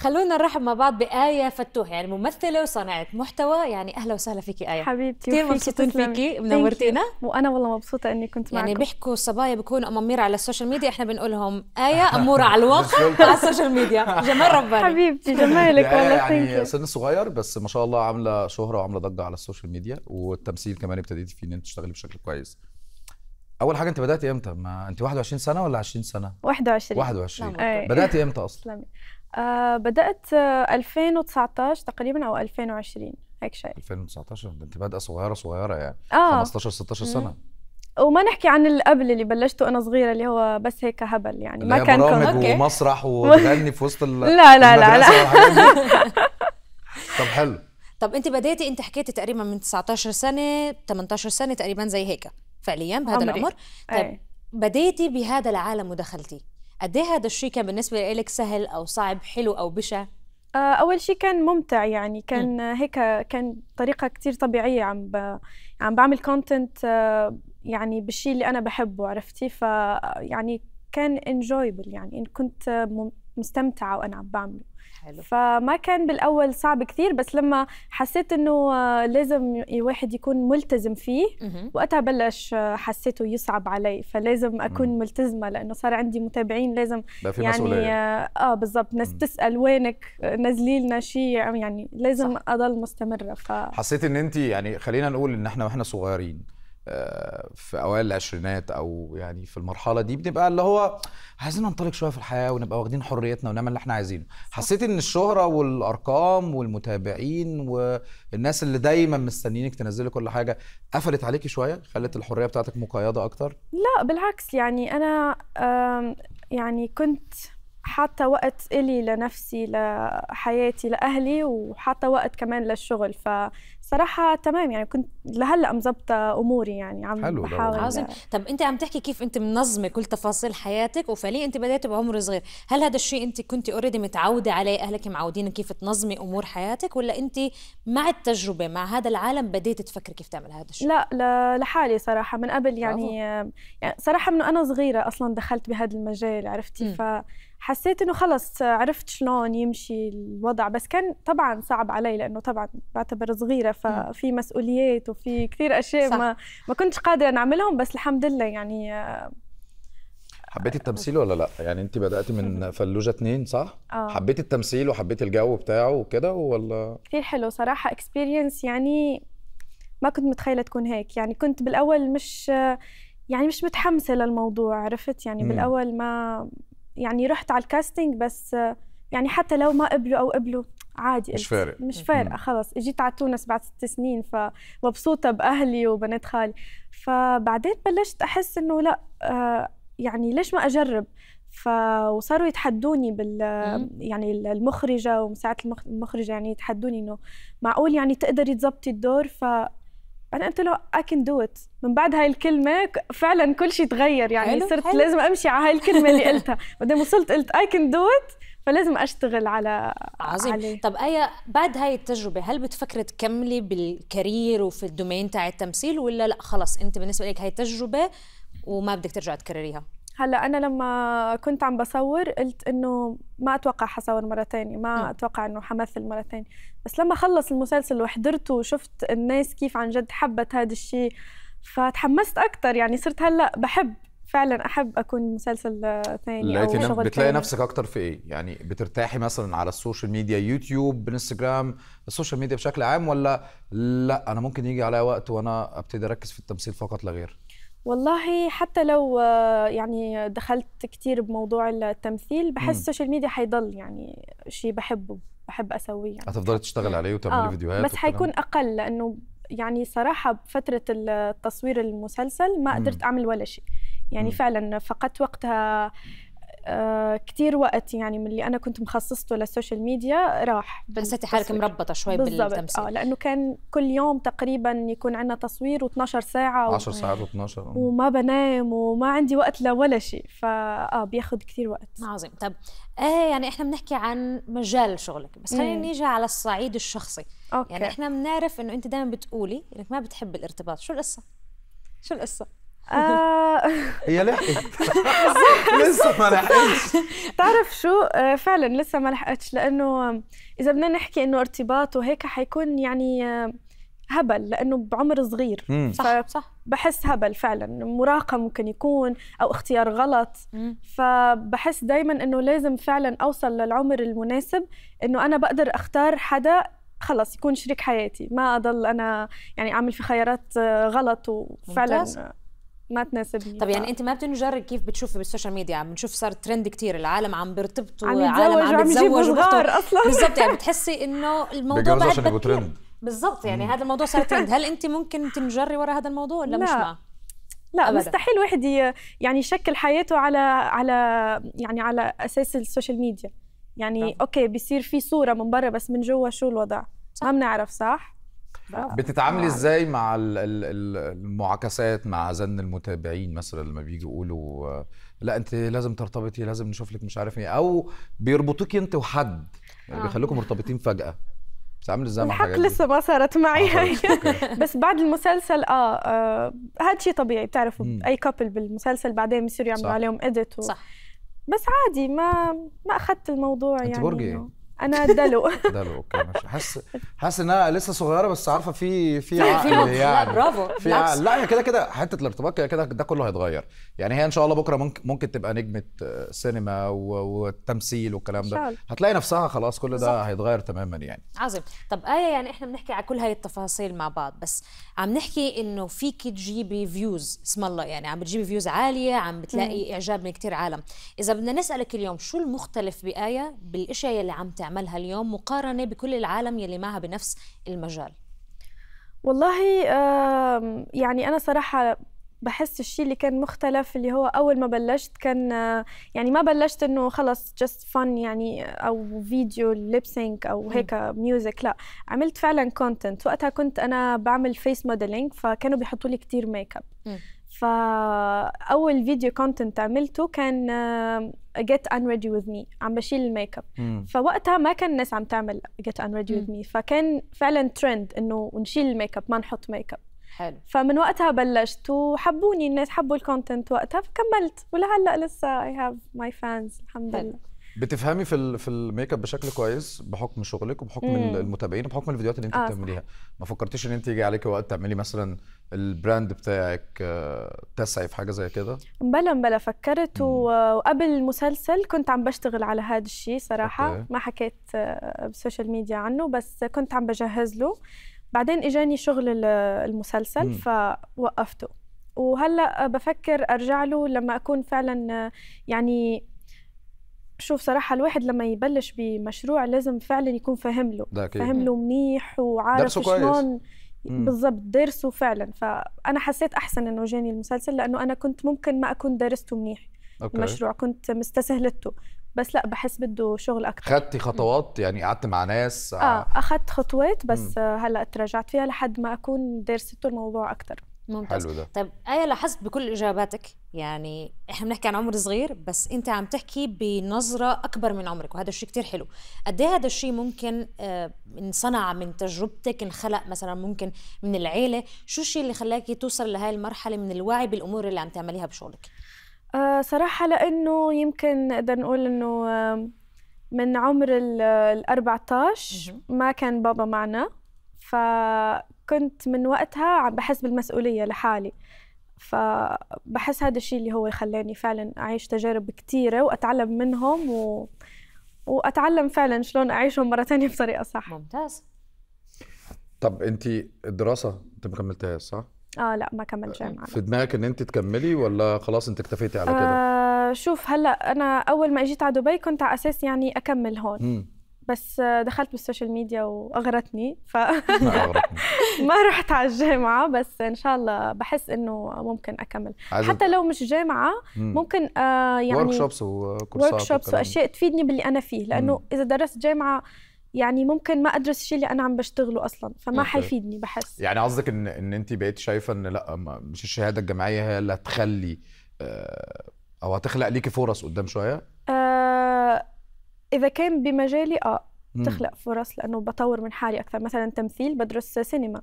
خلونا نرحب مع بعض بآية فتوح يعني ممثلة وصانعة محتوى يعني أهلا وسهلا فيكي آية حبيبتي كثير مبسوطين فيكي منورتينا وأنا والله مبسوطة إني كنت يعني معكم يعني بيحكوا الصبايا بيكونوا أمامير على السوشيال ميديا إحنا بنقول لهم آية أمورة على الواقع على السوشيال ميديا جمال ربنا حبيبتي جمالك يعني والله يعني سن صغير بس ما شاء الله عاملة شهرة وعاملة ضجة على السوشيال ميديا والتمثيل كمان ابتديتي فيه إن أنت تشتغلي بشكل كويس اول حاجه انت بداتي امتى ما انت 21 سنه ولا 20 سنه 21 21 بداتي امتى اصلا آه بدات آه 2019 تقريبا او 2020 هيك شيء 2019 انت بادئه صغيره صغيره يعني آه. 15 16 سنه وما نحكي عن اللي قبل اللي بلشته انا صغيره اللي هو بس هيك هبل يعني ما كان برامج ومسرح وغني في وسط لا لا لا لا لا طب حلو طب انت بداتي انت حكيتي تقريبا من 19 سنه 18 سنه تقريبا زي هيك فعليا بهذا عمري. العمر طيب بديتي بهذا العالم ودخلتي قد ايه هذا الشيء كان بالنسبه لك سهل او صعب حلو او بشع آه، اول شيء كان ممتع يعني كان م. هيك كان طريقه كثير طبيعيه عم ب... عم بعمل كونتنت آه، يعني بالشيء اللي انا بحبه عرفتي ف يعني كان انجويبل يعني كنت مستمتعه وانا عم بعمله حلو. فما كان بالاول صعب كثير بس لما حسيت انه آه، لازم الواحد يكون ملتزم فيه وقتها بلش آه، حسيته يصعب علي فلازم اكون ملتزمه لانه صار عندي متابعين لازم بقى في يعني مسؤولية. اه, آه، بالضبط ناس تسال وينك نزلي لنا شيء يعني لازم صح. اضل مستمره ف حسيت ان انت يعني خلينا نقول ان احنا واحنا صغيرين آه، في اوائل العشرينات او يعني في المرحله دي بنبقى اللي هو عايزين ننطلق شويه في الحياه ونبقى واخدين حريتنا ونعمل اللي احنا عايزينه حسيت ان الشهره والارقام والمتابعين والناس اللي دايما مستنيينك تنزلي كل حاجه قفلت عليكي شويه خلت الحريه بتاعتك مقيده اكتر لا بالعكس يعني انا يعني كنت حتى وقت إلي لنفسي لحياتي لأهلي وحتى وقت كمان للشغل فصراحة تمام يعني كنت لهلأ مظبطة أموري يعني عم حلو بحاول عظيم طب أنت عم تحكي كيف أنت منظمة كل تفاصيل حياتك وفعليا أنت بدأت بعمر صغير هل هذا الشيء أنت كنت اوريدي متعودة عليه أهلك معودين كيف تنظمي أمور حياتك ولا أنت مع التجربة مع هذا العالم بديت تفكري كيف تعمل هذا الشيء لا لحالي صراحة من قبل يعني, يعني صراحة من أنا صغيرة أصلا دخلت بهذا المجال عرفتي م. ف حسيت انه خلص عرفت شلون يمشي الوضع بس كان طبعا صعب علي لانه طبعا بعتبر صغيره ففي مسؤوليات وفي كثير اشياء صح. ما ما كنتش قادره نعملهم بس الحمد لله يعني آه، حبيتي التمثيل ولا لا؟ يعني انت بداتي من فلوجه اثنين صح؟ آه. حبيتي التمثيل وحبيتي الجو بتاعه وكده ولا؟ كثير حلو صراحه اكسبيرينس يعني ما كنت متخيله تكون هيك يعني كنت بالاول مش آه، يعني مش متحمسه للموضوع عرفت يعني م. بالاول ما يعني رحت على الكاستنج بس يعني حتى لو ما قبلوا او قبلوا عادي مش فارق مش فارقه خلص اجيت على تونس بعد ست سنين فمبسوطه باهلي وبنات خالي فبعدين بلشت احس انه لا آه، يعني ليش ما اجرب فصاروا يتحدوني بال يعني المخرجه ومساعده المخرجه يعني يتحدوني انه معقول يعني تقدري تظبطي الدور ف بعدين قلت له اي كان دو ات من بعد هاي الكلمه فعلا كل شيء تغير يعني حلو صرت حلو. لازم امشي على هاي الكلمه اللي قلتها بعدين وصلت قلت اي كان دو ات فلازم اشتغل على عظيم علي. طب ايا بعد هاي التجربه هل بتفكري تكملي بالكارير وفي الدومين تاع التمثيل ولا لا خلص انت بالنسبه لك هاي تجربه وما بدك ترجع تكرريها هلا انا لما كنت عم بصور قلت انه ما اتوقع حصور مره ثانيه يعني ما م. نعم. اتوقع انه حمثل مره ثانيه بس لما خلص المسلسل وحضرته وشفت الناس كيف عن جد حبت هذا الشيء فتحمست اكثر يعني صرت هلا بحب فعلا احب اكون مسلسل ثاني لقيتي او شغل بتلاقي تاني. نفسك اكتر في ايه يعني بترتاحي مثلا على السوشيال ميديا يوتيوب انستجرام السوشيال ميديا بشكل عام ولا لا انا ممكن يجي عليا وقت وانا ابتدي اركز في التمثيل فقط لا غير والله حتى لو آه، يعني دخلت كتير بموضوع التمثيل بحس السوشيال ميديا حيضل يعني شيء بحبه بحب اسويه يعني هتفضلي تشتغل عليه وتعملي آه فيديوهات بس حيكون اقل لانه يعني صراحه بفتره التصوير المسلسل ما قدرت اعمل ولا شيء يعني مم. فعلا فقدت وقتها آه، كثير وقت يعني من اللي انا كنت مخصصته للسوشيال ميديا راح حسيتي حالك مربطه شوي بالضبط. بالتمثيل اه لانه كان كل يوم تقريبا يكون عندنا تصوير و12 ساعه 10 و... ساعات و12 وما بنام وما عندي وقت لولا شيء فاه بياخذ كثير وقت عظيم طب ايه يعني احنا بنحكي عن مجال شغلك بس خلينا نيجي على الصعيد الشخصي يعني أوكي. يعني احنا بنعرف انه انت دائما بتقولي انك ما بتحب الارتباط شو القصه شو القصه آه. هي لحقت لسه ما لحقتش تعرف شو آه، فعلا لسه ما لحقتش لانه اذا بدنا نحكي انه ارتباط وهيك حيكون يعني آه، هبل لانه بعمر صغير صح صح بحس هبل فعلا مراهقه ممكن يكون او اختيار غلط فبحس دائما انه لازم فعلا اوصل للعمر المناسب انه انا بقدر اختار حدا خلص يكون شريك حياتي ما اضل انا يعني اعمل في خيارات غلط وفعلا ممتاز. ما تناسبني طب يعني انت ما بتنجر كيف بتشوفي بالسوشيال ميديا عم نشوف صار ترند كتير العالم عم بيرتبطوا عم يتزوجوا عم يتزوجوا اصلا بالضبط يعني بتحسي انه الموضوع بعد عشان ترند بالضبط يعني هذا الموضوع صار ترند هل انت ممكن تنجري ورا هذا الموضوع ولا لا. مش مع لا أبدا. مستحيل الواحد يعني يشكل حياته على على يعني على اساس السوشيال ميديا يعني طبعا. اوكي بيصير في صوره من برا بس من جوا شو الوضع صح. ما بنعرف صح بتتعاملي ازاي مع المعاكسات مع زن المتابعين مثلا لما بيجوا يقولوا لا انت لازم ترتبطي لازم نشوف لك مش عارف ايه او بيربطوكي انت وحد يعني آه. بيخلوكم مرتبطين فجاه بتتعاملي ازاي مع الحق لسه ما صارت معي آه، بس بعد المسلسل اه, آه هذا شيء طبيعي بتعرفوا اي كابل بالمسلسل بعدين بيصيروا يعملوا عليهم اديت و... صح بس عادي ما ما اخذت الموضوع انت يعني برج ايه؟ انا دلو دلو اوكي ماشي حاسس حاسس انها لسه صغيره بس عارفه في في عقل يعني برافو في عقل لا هي كده كده حته الارتباط كده كده ده كله هيتغير يعني هي ان شاء الله بكره ممكن ممكن تبقى نجمه آه، سينما والتمثيل والكلام ده هتلاقي نفسها خلاص كل ده هيتغير تماما يعني عظيم طب ايه يعني احنا بنحكي على كل هاي التفاصيل مع بعض بس عم نحكي انه فيك تجيبي فيوز اسم الله يعني عم بتجيبي فيوز عاليه عم بتلاقي اعجاب من كثير عالم اذا بدنا نسالك اليوم شو المختلف بايه بالاشياء اللي عم تعمل بتعملها اليوم مقارنه بكل العالم يلي معها بنفس المجال والله يعني انا صراحه بحس الشيء اللي كان مختلف اللي هو اول ما بلشت كان آه، يعني ما بلشت انه خلص جاست فن يعني او فيديو ليبسينك او هيك ميوزك لا عملت فعلا كونتنت وقتها كنت انا بعمل فيس موديلينج فكانوا بيحطوا لي كثير ميك اب فاول فيديو كونتنت عملته كان جيت ان ريدي وذ مي عم بشيل الميك اب فوقتها ما كان الناس عم تعمل جيت ان ريدي وذ مي فكان فعلا ترند انه نشيل الميك اب ما نحط ميك اب حلو فمن وقتها بلشت وحبوني الناس حبوا الكونتنت وقتها فكملت ولهلا لسه اي هاف ماي فانز الحمد لله بتفهمي في في الميك اب بشكل كويس بحكم شغلك وبحكم مم. المتابعين وبحكم الفيديوهات اللي انت آه بتعمليها ما فكرتيش ان انت يجي عليك وقت تعملي مثلا البراند بتاعك آه، تسعي في حاجه زي كده بلا بلا فكرت وقبل المسلسل كنت عم بشتغل على هذا الشيء صراحه أوكي. ما حكيت آه، بالسوشيال ميديا عنه بس كنت عم بجهز له بعدين اجاني شغل المسلسل مم. فوقفته وهلا بفكر ارجع له لما اكون فعلا آه، يعني شوف صراحه الواحد لما يبلش بمشروع لازم فعلا يكون فاهم له فاهم له منيح وعارف شلون بالضبط درسه فعلا فانا حسيت احسن انه جاني المسلسل لانه انا كنت ممكن ما اكون درسته منيح أوكي. المشروع كنت مستسهلته بس لا بحس بده شغل اكثر خدتي خطوات مم. يعني قعدت مع ناس اه اخذت خطوات بس مم. هلا تراجعت فيها لحد ما اكون درسته الموضوع اكثر ممتاز حلو ده طيب ايه لاحظت بكل اجاباتك يعني احنا بنحكي عن عمر صغير بس انت عم تحكي بنظره اكبر من عمرك وهذا الشيء كثير حلو قد ايه هذا الشيء ممكن آه انصنع من تجربتك انخلق مثلا ممكن من العيله شو الشيء اللي خلاكي توصل لهي المرحله من الوعي بالامور اللي عم تعمليها بشغلك آه صراحه لانه يمكن نقدر نقول انه آه من عمر ال 14 آه، ما كان بابا معنا ف كنت من وقتها عم بحس بالمسؤولية لحالي فبحس هذا الشيء اللي هو خلاني فعلا أعيش تجارب كثيرة وأتعلم منهم و... وأتعلم فعلا شلون أعيشهم مرة ثانية بطريقة صح ممتاز طب أنت الدراسة أنت ما كملتهاش صح؟ اه لا ما كملت جامعه آه، في دماغك ان انت تكملي ولا خلاص انت اكتفيتي على كده؟ آه شوف هلا انا اول ما اجيت على دبي كنت على اساس يعني اكمل هون مم. بس دخلت بالسوشيال ميديا واغرتني ف ما رحت على الجامعه بس ان شاء الله بحس انه ممكن اكمل حتى لو مش جامعه ممكن آه، يعني ورك شوبس وكورسات ورك شوبس واشياء تفيدني باللي انا فيه لانه اذا درست جامعه يعني ممكن ما ادرس الشيء اللي انا عم بشتغله اصلا فما حيفيدني بحس يعني قصدك ان ان انت بقيت شايفه ان لا مش الشهاده الجامعيه هي اللي هتخلي آه، او هتخلق ليكي فرص قدام شويه آه اذا كان بمجالي اه بتخلق فرص لانه بطور من حالي اكثر مثلا تمثيل بدرس سينما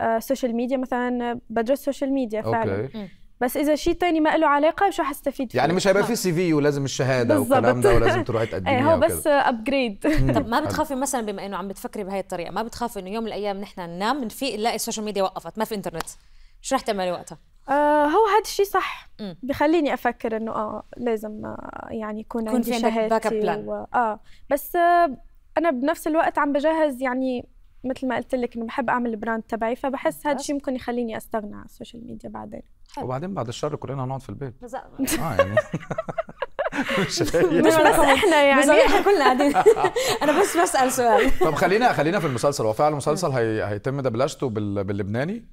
آه، سوشيال ميديا مثلا بدرس سوشيال ميديا فعلا أوكي. بس اذا شيء تاني ما له علاقه مش استفيد يعني فيه يعني مش هيبقى في سي في ولازم الشهاده والكلام ده ولازم تروحي تقدميها إيه، هو بس ابجريد طب ما بتخافي مثلا بما انه عم بتفكري بهي الطريقه ما بتخافي انه يوم من الايام نحن ننام نفيق نلاقي السوشيال ميديا وقفت ما في انترنت شو رح تعملي وقتها آه هو هذا الشيء صح بخليني افكر انه اه لازم آه، يعني يكون عندي شهادة باك و... اه بس آه انا بنفس الوقت عم بجهز يعني مثل ما قلت لك انه بحب اعمل البراند تبعي فبحس هذا الشيء ممكن يخليني استغنى عن السوشيال ميديا بعدين حلو. وبعدين بعد الشر كلنا هنقعد في البيت آه،, اه يعني مش, مش بس احنا يعني احنا كلنا قاعدين انا بس بسال سؤال طب خلينا خلينا في المسلسل هو فعلا المسلسل هيتم دبلجته باللبناني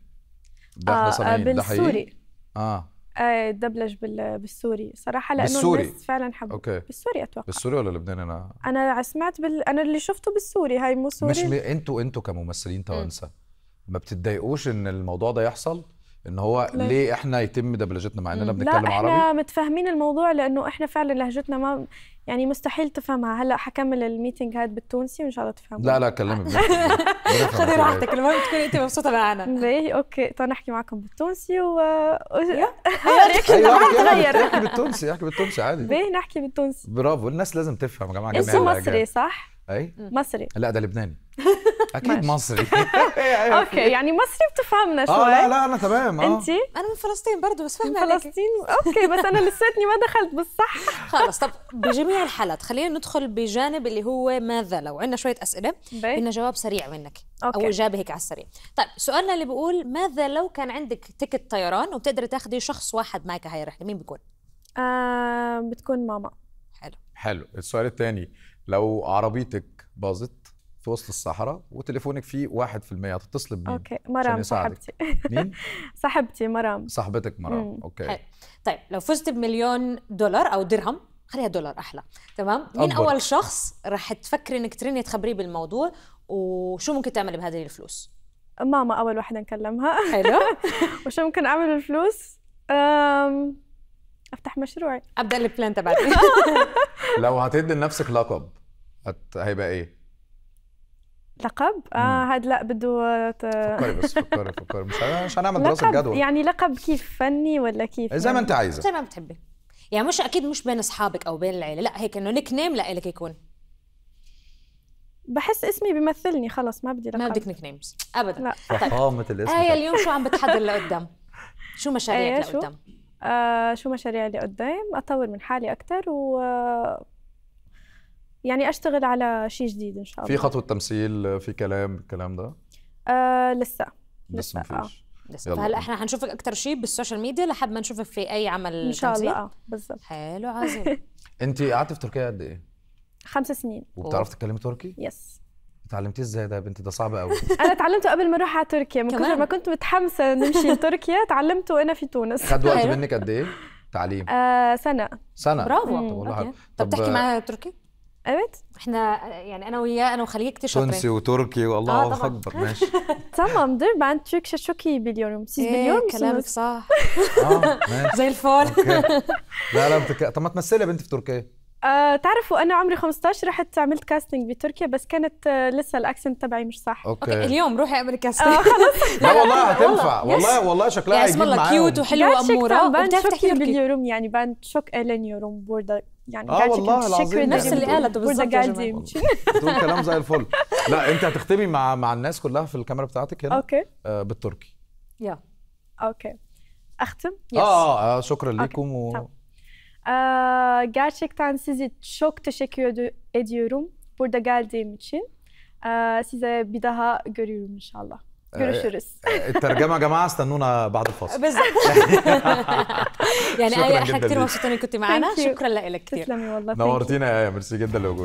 ده احنا بالسوري آه، آه، ده حقيقي اه, آه، دبلج بالسوري صراحه لانه بالسوري. الناس فعلا حبوا أوكي. بالسوري اتوقع بالسوري ولا لبناني انا انا سمعت بال... انا اللي شفته بالسوري هاي مو سوري مش م... انتوا انتوا كممثلين توانسه ما بتتضايقوش ان الموضوع ده يحصل ان هو ليه, ليه احنا يتم دبلجتنا مع اننا بنتكلم عربي لا احنا متفاهمين الموضوع لانه احنا فعلا لهجتنا ما يعني مستحيل تفهمها هلا حكمل الميتنج هاد بالتونسي وان شاء الله تفهمها لا لا كلمي خذي راحتك المهم تكوني انت مبسوطه معنا ليه اوكي طيب نحكي معكم بالتونسي و أيوة، تغير احكي بالتونسي احكي بالتونسي عادي ليه نحكي بالتونسي برافو الناس لازم تفهم يا جماعه انت مصري صح؟ اي مصري لا ده لبناني اكيد مصري اوكي يعني مصري بتفهمنا شوي اه لا لا انا تمام اه انت انا من فلسطين برضه بس فاهمه عليك فلسطين اوكي بس انا لساتني ما دخلت بالصح خلص طب بجميع الحالات خلينا ندخل بجانب اللي هو ماذا لو عندنا شويه اسئله بدنا جواب سريع منك أوكي. او اجابه هيك على السريع طيب سؤالنا اللي بيقول ماذا لو كان عندك تيكت طيران وبتقدري تاخذي شخص واحد معك هاي الرحله مين بيكون آه بتكون ماما حلو حلو السؤال الثاني لو عربيتك باظت في وسط الصحراء وتليفونك فيه 1% هتتصل بمين؟ اوكي مرام صاحبتي مين؟ صاحبتي مرام صاحبتك مرام مم. اوكي حل. طيب لو فزت بمليون دولار او درهم خليها دولار احلى تمام أكبر. مين اول شخص راح تفكري انك ترني تخبريه بالموضوع وشو ممكن تعملي بهذه الفلوس ماما اول واحده نكلمها حلو وشو ممكن اعمل الفلوس أم... افتح مشروعي ابدا البلان تبعتي لو هتدي لنفسك لقب هت... هيبقى ايه؟ لقب اه هذا لا بده فكري بس فكري فكري مش مش هنعمل دراسه جدوى يعني لقب كيف فني ولا كيف زي ما يعني انت عايزه زي ما بتحبي يعني مش اكيد مش بين اصحابك او بين العيله لا هيك انه نيك نيم لك يكون بحس اسمي بيمثلني خلص ما بدي لقب ما بدك نيك نيمز ابدا لا طيب. فخامه الاسم هاي آه، اليوم شو عم بتحضر لقدام شو مشاريعك آه، لقدام آه، شو مشاريع اللي قدام اطور من حالي اكثر و يعني اشتغل على شيء جديد ان شاء الله في خطوه تمثيل في كلام الكلام ده آه لسه لسه, لسه مفيش. آه. لسه احنا حنشوفك اكثر شيء بالسوشيال ميديا لحد ما نشوفك في اي عمل ان شاء الله اه بالظبط حلو عظيم انت قعدتي في تركيا قد ايه؟ خمس سنين وبتعرفي تتكلمي تركي؟ يس تعلمتي ازاي ده يا بنتي ده صعب قوي انا اتعلمته قبل ما اروح على تركيا من كتر ما كنت متحمسه نمشي لتركيا اتعلمته وانا في تونس خد وقت أيوه. منك قد ايه تعليم آه سنه سنه برافو طب والله طب بتحكي معاها تركي قامت احنا يعني انا وياه انا وخليك تشرب تونسي وتركي والله آه اكبر ماشي تمام دير بان تركشا شوكي باليوم 6 مليون إيه، كلامك صح اه زي الفول لا لا طب ما تمثلي يا بنتي في تركيا أه تعرفوا انا عمري 15 رحت عملت كاستنج بتركيا بس كانت آه، لسه الاكسنت تبعي مش صح أوكي. اوكي اليوم روحي اعملي كاستنج آه، لا والله هتنفع والله والله شكلها يا اسم الله كيوت وحلوه واموره باند وبتعرف تحكي تركي إيه؟ باليوروم يعني باند شوك الين يوروم بوردا يعني آه، والله العظيم شكرا نفس اللي قالته بالظبط بوردا يا قاعدة بتقول كلام زي الفل لا انت هتختمي مع مع الناس كلها في الكاميرا بتاعتك هنا اوكي آه، بالتركي يا اوكي اختم اه آه،, اه شكرا لكم و... Ee, gerçekten sizi çok teşekkür ed- ediyorum burada geldiğim için. Ee, size bir daha görüyorum inşallah. Görüşürüz. الترجمه يا جماعه استنونا بعد الفاصل بالظبط يعني ايه حاجه كتير مبسوطه انك كنت معانا شكرا لك كتير تسلمي والله نورتينا يا ميرسي جدا لوجودك